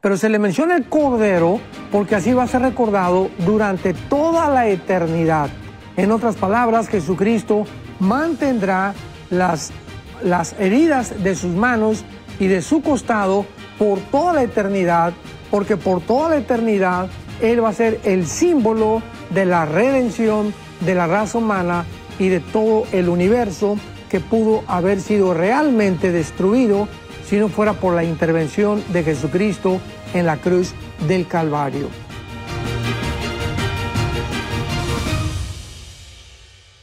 pero se le menciona el Cordero porque así va a ser recordado durante toda la eternidad. En otras palabras, Jesucristo mantendrá las, las heridas de sus manos y de su costado por toda la eternidad, porque por toda la eternidad Él va a ser el símbolo de la redención de la raza humana y de todo el universo que pudo haber sido realmente destruido si no fuera por la intervención de Jesucristo en la cruz del Calvario.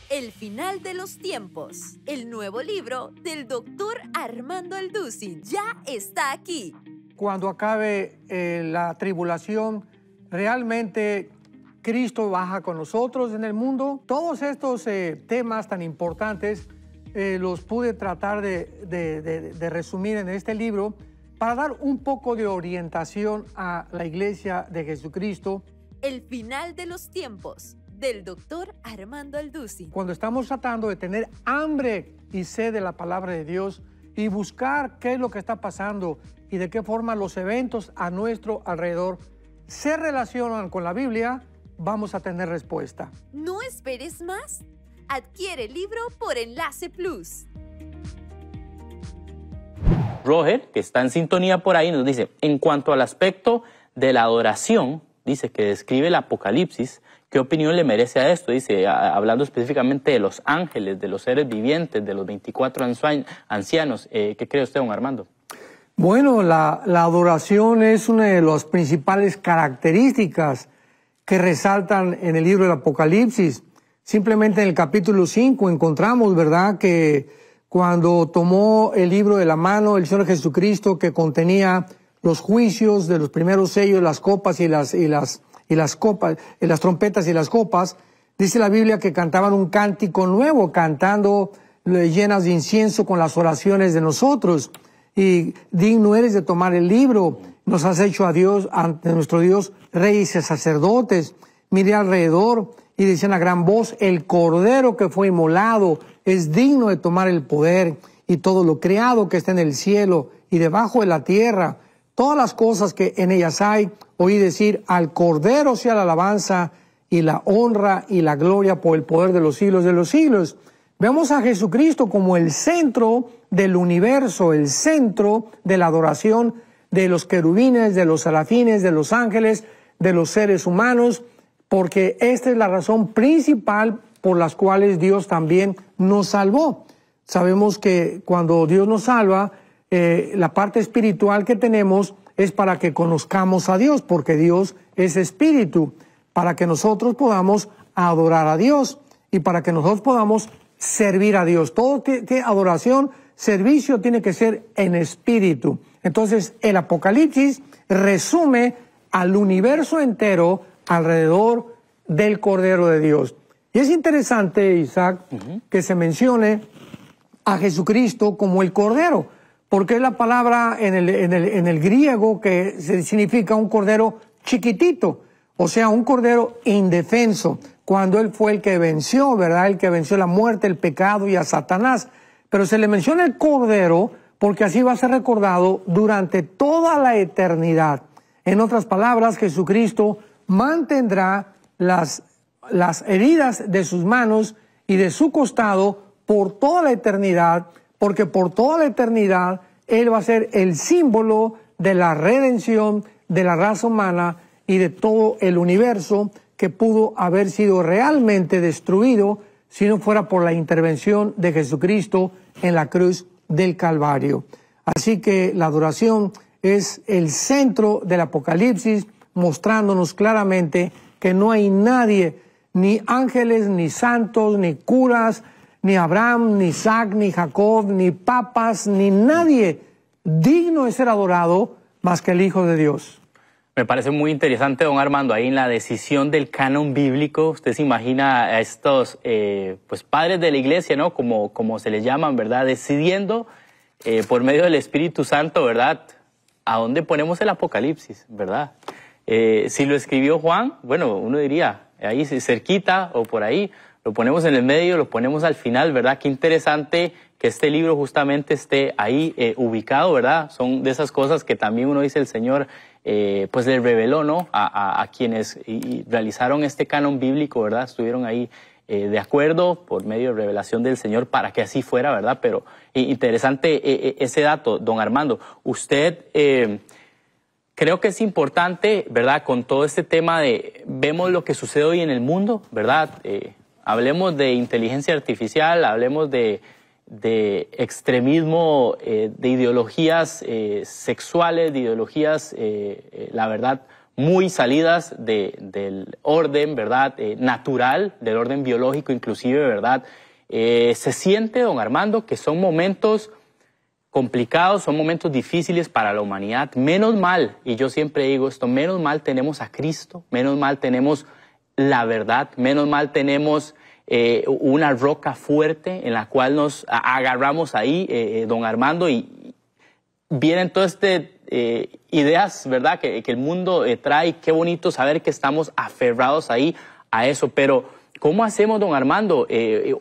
El final de los tiempos. El nuevo libro del doctor Armando Alduzi ya está aquí. Cuando acabe eh, la tribulación, realmente Cristo baja con nosotros en el mundo. Todos estos eh, temas tan importantes eh, los pude tratar de, resumir en este libro para dar un poco de orientación a la iglesia de Jesucristo. El final de los tiempos del doctor Armando Alduzi. Cuando estamos tratando de tener hambre y sed de la palabra de Dios y buscar qué es lo que está pasando y de qué forma los eventos a nuestro alrededor se relacionan con la Biblia, vamos a tener respuesta. No esperes más Adquiere el libro por Enlace Plus. Roger, que está en sintonía por ahí, nos dice, en cuanto al aspecto de la adoración, dice que describe el Apocalipsis, ¿qué opinión le merece a esto? Dice, hablando específicamente de los ángeles, de los seres vivientes, de los 24 ancianos, eh, ¿qué cree usted, don Armando? Bueno, la, la adoración es una de las principales características que resaltan en el libro del Apocalipsis. Simplemente en el capítulo 5 encontramos, ¿verdad?, que cuando tomó el libro de la mano el Señor Jesucristo que contenía los juicios de los primeros sellos, las copas y las, y las, y las copas, y las trompetas y las copas, dice la Biblia que cantaban un cántico nuevo, cantando llenas de incienso con las oraciones de nosotros. Y digno eres de tomar el libro, nos has hecho a Dios, ante nuestro Dios, reyes y sacerdotes. Mire alrededor, y decían a gran voz, el cordero que fue inmolado es digno de tomar el poder y todo lo creado que está en el cielo y debajo de la tierra, todas las cosas que en ellas hay, oí decir, al cordero sea la alabanza y la honra y la gloria por el poder de los siglos de los siglos. Vemos a Jesucristo como el centro del universo, el centro de la adoración de los querubines, de los serafines, de los ángeles, de los seres humanos, porque esta es la razón principal por las cuales Dios también nos salvó. Sabemos que cuando Dios nos salva, eh, la parte espiritual que tenemos es para que conozcamos a Dios, porque Dios es espíritu, para que nosotros podamos adorar a Dios y para que nosotros podamos servir a Dios. Todo que adoración, servicio tiene que ser en espíritu. Entonces el Apocalipsis resume al universo entero, alrededor del Cordero de Dios. Y es interesante, Isaac, que se mencione a Jesucristo como el Cordero, porque es la palabra en el, en el griego que significa un Cordero chiquitito, o sea, un Cordero indefenso, cuando Él fue el que venció, ¿verdad? El que venció la muerte, el pecado y a Satanás. Pero se le menciona el Cordero porque así va a ser recordado durante toda la eternidad. En otras palabras, Jesucristo mantendrá las, las heridas de sus manos y de su costado por toda la eternidad, porque por toda la eternidad Él va a ser el símbolo de la redención de la raza humana y de todo el universo que pudo haber sido realmente destruido si no fuera por la intervención de Jesucristo en la cruz del Calvario. Así que la adoración es el centro del Apocalipsis mostrándonos claramente que no hay nadie, ni ángeles, ni santos, ni curas, ni Abraham, ni Isaac, ni Jacob, ni papas, ni nadie digno de ser adorado más que el Hijo de Dios. Me parece muy interesante, don Armando, ahí en la decisión del canon bíblico, usted se imagina a estos eh, pues padres de la iglesia, ¿no? Como, como se les llaman, ¿verdad? Decidiendo eh, por medio del Espíritu Santo, ¿verdad? ¿A dónde ponemos el Apocalipsis, verdad? Eh, si lo escribió Juan, bueno, uno diría, ahí cerquita o por ahí, lo ponemos en el medio, lo ponemos al final, ¿verdad? Qué interesante que este libro justamente esté ahí eh, ubicado, ¿verdad? Son de esas cosas que también uno dice el Señor, eh, pues le reveló, ¿no? A, quienes realizaron este canon bíblico, ¿verdad? Estuvieron ahí de acuerdo por medio de revelación del Señor para que así fuera, ¿verdad? Pero interesante e, e, ese dato, don Armando. Usted creo que es importante, ¿verdad? Con todo este tema de vemos lo que sucede hoy en el mundo, ¿verdad? Eh, hablemos de inteligencia artificial, hablemos de, extremismo, eh, de ideologías eh, sexuales, de ideologías, la verdad, muy salidas del orden, ¿verdad? natural, del orden biológico inclusive, ¿verdad? se siente, don Armando, que son momentos complicados, son momentos difíciles para la humanidad. Menos mal, y yo siempre digo esto, menos mal tenemos a Cristo, menos mal tenemos la verdad, menos mal tenemos eh, una roca fuerte en la cual nos agarramos ahí, eh, eh, don Armando, y vienen todas estas ideas, ¿verdad?, que, el mundo trae. Qué bonito saber que estamos aferrados ahí a eso, pero... ¿Cómo hacemos, don Armando?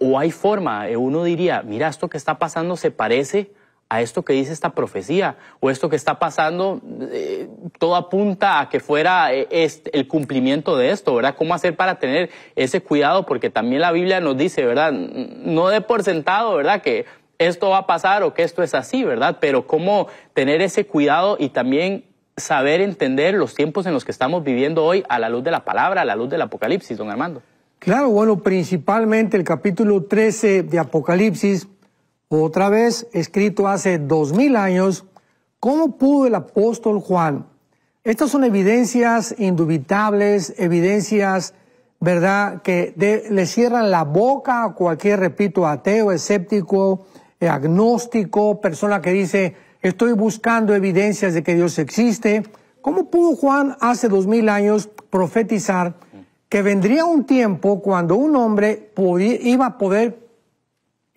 ¿O hay forma? uno diría, mira, esto que está pasando se parece a esto que dice esta profecía o esto que está pasando, eh, todo apunta a que fuera eh, el cumplimiento de esto, ¿verdad? ¿Cómo hacer para tener ese cuidado? Porque también la Biblia nos dice, ¿verdad? No de por sentado, ¿verdad? Que esto va a pasar o que esto es así, ¿verdad? Pero cómo tener ese cuidado y también saber entender los tiempos en los que estamos viviendo hoy a la luz de la palabra, a la luz del Apocalipsis, don Armando. Claro, bueno, principalmente el capítulo 13 de Apocalipsis otra vez escrito hace dos mil años, ¿cómo pudo el apóstol Juan? Estas son evidencias indubitables, evidencias, ¿verdad?, que le cierran la boca a cualquier, repito, ateo, escéptico, eh, agnóstico, persona que dice, estoy buscando evidencias de que Dios existe. ¿Cómo pudo Juan hace dos mil años profetizar que vendría un tiempo cuando un hombre iba a poder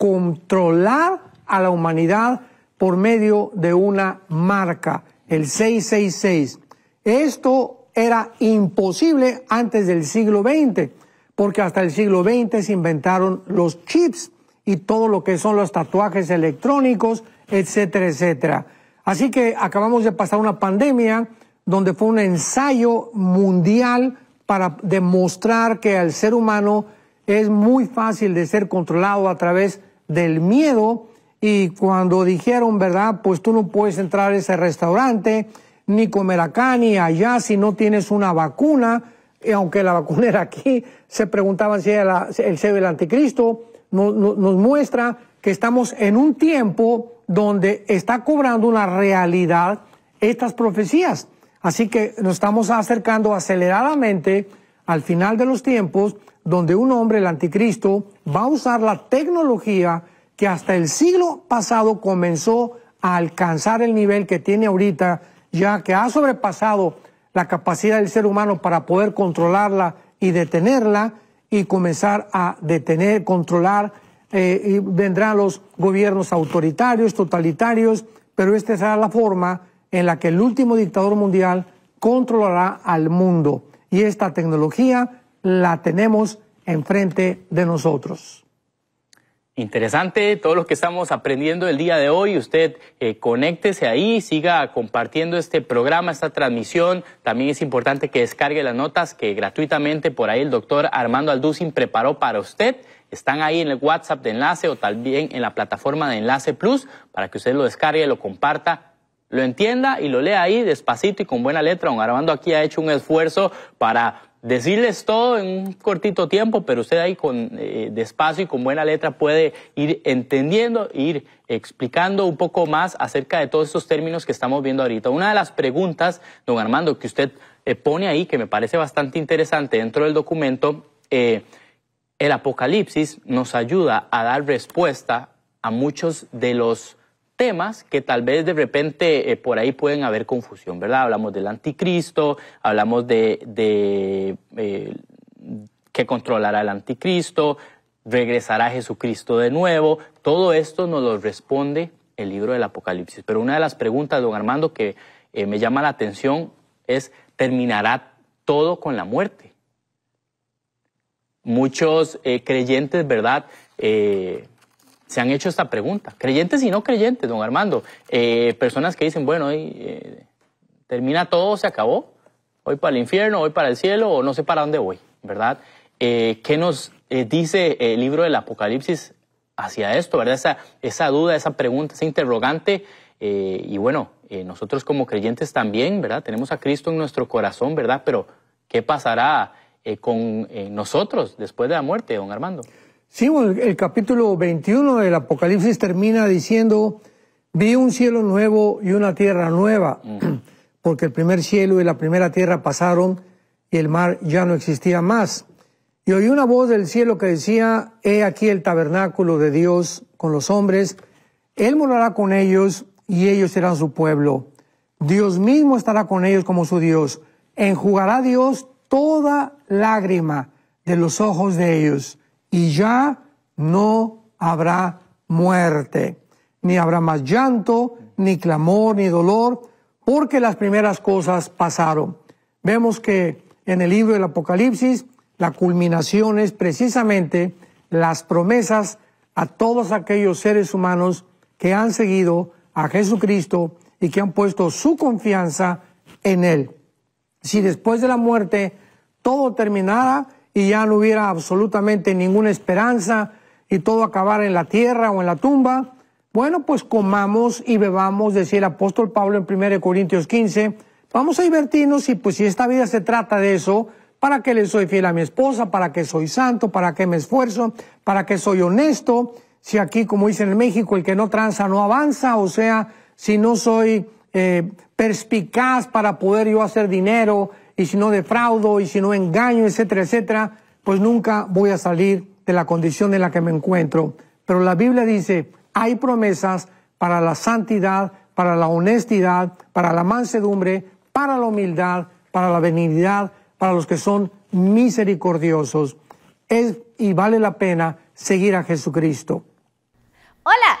controlar a la humanidad por medio de una marca, el 666. Esto era imposible antes del siglo XX, porque hasta el siglo XX se inventaron los chips y todo lo que son los tatuajes electrónicos, etcétera, etcétera. Así que acabamos de pasar una pandemia donde fue un ensayo mundial para demostrar que al ser humano es muy fácil de ser controlado a través del miedo y cuando dijeron, ¿verdad? Pues tú no puedes entrar a ese restaurante, ni comer acá, ni allá, si no tienes una vacuna, y aunque la vacuna era aquí, se preguntaban si era el sello del anticristo, nos muestra que estamos en un tiempo donde está cobrando una realidad estas profecías. Así que nos estamos acercando aceleradamente al final de los tiempos donde un hombre, el anticristo, va a usar la tecnología que hasta el siglo pasado comenzó a alcanzar el nivel que tiene ahorita, ya que ha sobrepasado la capacidad del ser humano para poder controlarla y detenerla y comenzar a detener, controlar, eh, y vendrán los gobiernos autoritarios, totalitarios, pero esta será la forma en la que el último dictador mundial controlará al mundo. Y esta tecnología la tenemos enfrente de nosotros. Interesante, todos los que estamos aprendiendo el día de hoy, usted eh, conéctese ahí, siga compartiendo este programa, esta transmisión. También es importante que descargue las notas que gratuitamente por ahí el doctor Armando Alducin preparó para usted. Están ahí en el WhatsApp de enlace o también en la plataforma de Enlace Plus para que usted lo descargue, lo comparta lo entienda y lo lea ahí despacito y con buena letra. Don Armando aquí ha hecho un esfuerzo para decirles todo en un cortito tiempo, pero usted ahí con eh, despacio y con buena letra puede ir entendiendo, ir explicando un poco más acerca de todos estos términos que estamos viendo ahorita. Una de las preguntas, don Armando, que usted eh, pone ahí, que me parece bastante interesante dentro del documento, eh, el Apocalipsis nos ayuda a dar respuesta a muchos de los temas que tal vez de repente eh, por ahí pueden haber confusión, ¿verdad? Hablamos del anticristo, hablamos de, eh, que controlará el anticristo, regresará Jesucristo de nuevo. Todo esto nos lo responde el libro del Apocalipsis. Pero una de las preguntas, don Armando, que eh, me llama la atención es, ¿terminará todo con la muerte? Muchos creyentes, ¿verdad? se han hecho esta pregunta. Creyentes y no creyentes, don Armando. Eh, personas que dicen, bueno, eh, termina todo, se acabó. Hoy para el infierno, hoy para el cielo, o no sé para dónde voy, ¿verdad? Eh, ¿Qué nos dice el libro del Apocalipsis hacia esto, verdad? Esa, esa duda, esa pregunta, ese interrogante. y bueno, nosotros como creyentes también, ¿verdad? Tenemos a Cristo en nuestro corazón, ¿verdad? Pero, ¿qué pasará con nosotros después de la muerte, don Armando? Sí, el, capítulo 21 del Apocalipsis termina diciendo, vi un cielo nuevo y una tierra nueva, porque el primer cielo y la primera tierra pasaron y el mar ya no existía más. Y oí una voz del cielo que decía, he aquí el tabernáculo de Dios con los hombres, Él morará con ellos y ellos serán su pueblo. Dios mismo estará con ellos como su Dios. Enjugará Dios toda lágrima de los ojos de ellos y ya no habrá muerte, ni habrá más llanto, ni clamor, ni dolor, porque las primeras cosas pasaron. Vemos que en el libro del Apocalipsis la culminación es precisamente las promesas a todos aquellos seres humanos que han seguido a Jesucristo y que han puesto su confianza en Él. Si después de la muerte todo terminara, y ya no hubiera absolutamente ninguna esperanza y todo acabar en la tierra o en la tumba, bueno, pues comamos y bebamos, decía el apóstol Pablo en 1 Corintios 15, vamos a divertirnos y pues si esta vida se trata de eso, ¿para qué le soy fiel a mi esposa? ¿Para qué soy santo? ¿Para qué me esfuerzo? ¿Para qué soy honesto? Si aquí, como dicen en México, el que no tranza no avanza, o sea, si no soy eh, perspicaz para poder yo hacer dinero y si no defraudo, y si no engaño, etcétera, etcétera, pues nunca voy a salir de la condición en la que me encuentro. Pero la Biblia dice, hay promesas para la santidad, para la honestidad, para la mansedumbre, para la humildad, para la benignidad, para los que son misericordiosos. Es y vale la pena seguir a Jesucristo. Hola.